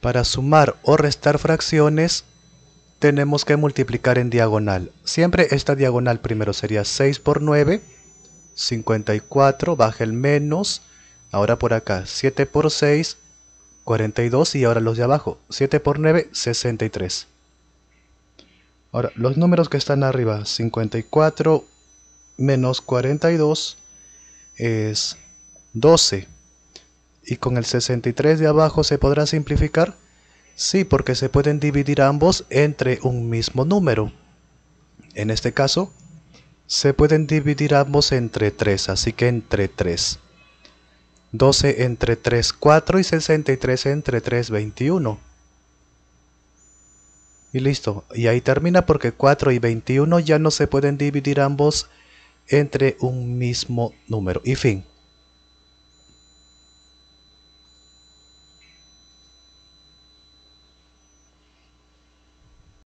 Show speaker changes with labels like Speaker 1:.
Speaker 1: Para sumar o restar fracciones tenemos que multiplicar en diagonal. Siempre esta diagonal primero sería 6 por 9, 54, baja el menos. Ahora por acá 7 por 6, 42 y ahora los de abajo 7 por 9, 63. Ahora los números que están arriba, 54 menos 42 es 12. ¿Y con el 63 de abajo se podrá simplificar? Sí, porque se pueden dividir ambos entre un mismo número. En este caso, se pueden dividir ambos entre 3, así que entre 3. 12 entre 3, 4 y 63 entre 3, 21. Y listo, y ahí termina porque 4 y 21 ya no se pueden dividir ambos entre un mismo número. Y fin.